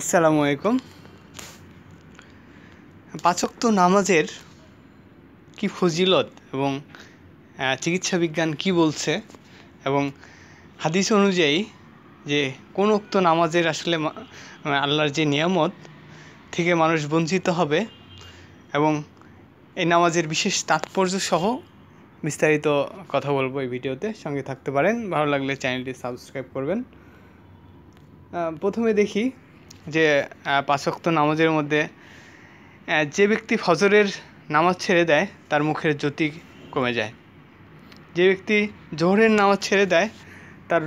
আসসালামু আলাইকুম পাচক্ত নামাজের কি ফজিলত এবং চিকিৎসা বিজ্ঞান কি বলছে এবং হাদিস অনুযায়ী যে কোন উক্ত নামাজের আসলে মানে আল্লাহর যে নিয়ামত থেকে মানুষ বঞ্চিত হবে এবং এই নামাজের বিশেষ তাৎপর্য সহ বিস্তারিত কথা বলবো এই ভিডিওতে সঙ্গে থাকতে পারেন ভালো লাগলে চ্যানেলটি সাবস্ক্রাইব করবেন প্রথমে দেখি যে পাঁচক্ত নামাজের মধ্যে যে ব্যক্তি ফজরের নামাজ ছেড়ে দেয় তার মুখের জ্যোতি কমে যায় যে ব্যক্তি জোহরের নামাজ ছেড়ে দেয় তার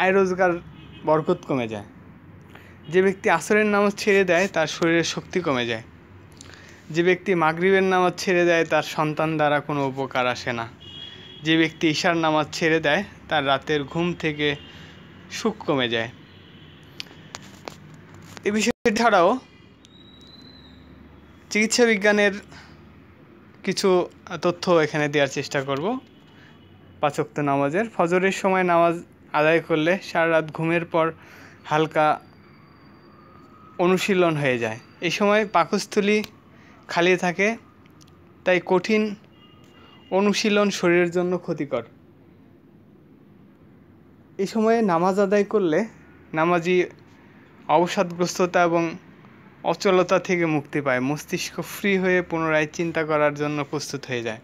আয় রোজগার বরকত কমে যায় যে ব্যক্তি আসরের নামাজ ছেড়ে দেয় তার শরীরের শক্তি কমে যায় যে ব্যক্তি মাগরিবের নামাজ ছেড়ে দেয় তার সন্তান দ্বারা কোনো উপকার আসে না যে ব্যক্তি ঈশার নামাজ ছেড়ে দেয় তার রাতের ঘুম থেকে সুখ কমে যায় এ বিষয় ছাড়াও চিকিৎসা বিজ্ঞানের কিছু তথ্য এখানে দেওয়ার চেষ্টা করব পাচক্ত নামাজের ফজরের সময় নামাজ আদায় করলে সারা রাত ঘুমের পর হালকা অনুশীলন হয়ে যায় এই সময় পাকস্থলী খালি থাকে তাই কঠিন অনুশীলন শরীরের জন্য ক্ষতিকর এই সময়ে নামাজ আদায় করলে নামাজি অবসাদগ্রস্ততা এবং অচলতা থেকে মুক্তি পায় মস্তিষ্ক ফ্রি হয়ে পুনরায় চিন্তা করার জন্য প্রস্তুত হয়ে যায়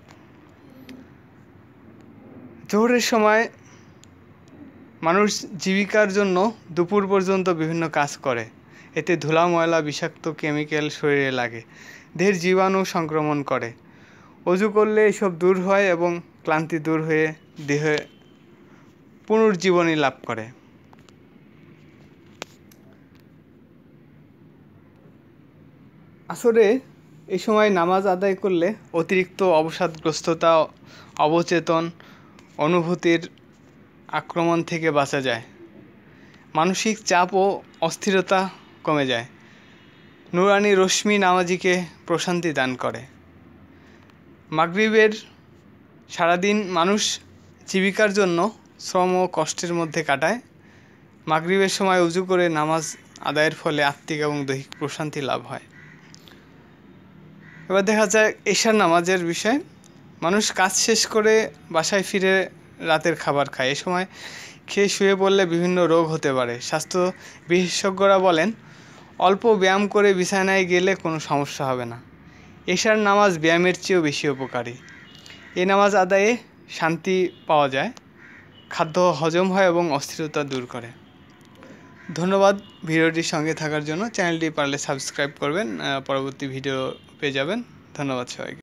জোহরের সময় মানুষ জীবিকার জন্য দুপুর পর্যন্ত বিভিন্ন কাজ করে এতে ধুলা ময়লা বিষাক্ত কেমিক্যাল শরীরে লাগে দেহের জীবাণু সংক্রমণ করে অজু করলে এসব দূর হয় এবং ক্লান্তি দূর হয়ে দেহে পুনর্জীবনী লাভ করে আসলে এই সময় নামাজ আদায় করলে অতিরিক্ত অবসাদগ্রস্ততা অবচেতন অনুভূতির আক্রমণ থেকে বাঁচা যায় মানসিক চাপ ও অস্থিরতা কমে যায় নুরানি রশ্মি নামাজিকে প্রশান্তি দান করে মাগরিবের সারাদিন মানুষ জীবিকার জন্য শ্রম ও কষ্টের মধ্যে কাটায় মাগরিবের সময় উজু করে নামাজ আদায়ের ফলে আত্মিক এবং দৈহিক প্রশান্তি লাভ হয় এবার দেখা যায় এশার নামাজের বিষয় মানুষ কাজ শেষ করে বাসায় ফিরে রাতের খাবার খায় এ সময় খেয়ে শুয়ে পড়লে বিভিন্ন রোগ হতে পারে স্বাস্থ্য বিশেষজ্ঞরা বলেন অল্প ব্যায়াম করে বিছানায় গেলে কোনো সমস্যা হবে না এশার নামাজ ব্যায়ামের চেয়েও বেশি উপকারী এ নামাজ আদায়ে শান্তি পাওয়া যায় খাদ্য হজম হয় এবং অস্থিরতা দূর করে ধন্যবাদ ভিডিওটির সঙ্গে থাকার জন্য চ্যানেলটি পারলে সাবস্ক্রাইব করবেন পরবর্তী ভিডিও পেয়ে যাবেন ধন্যবাদ সবাইকে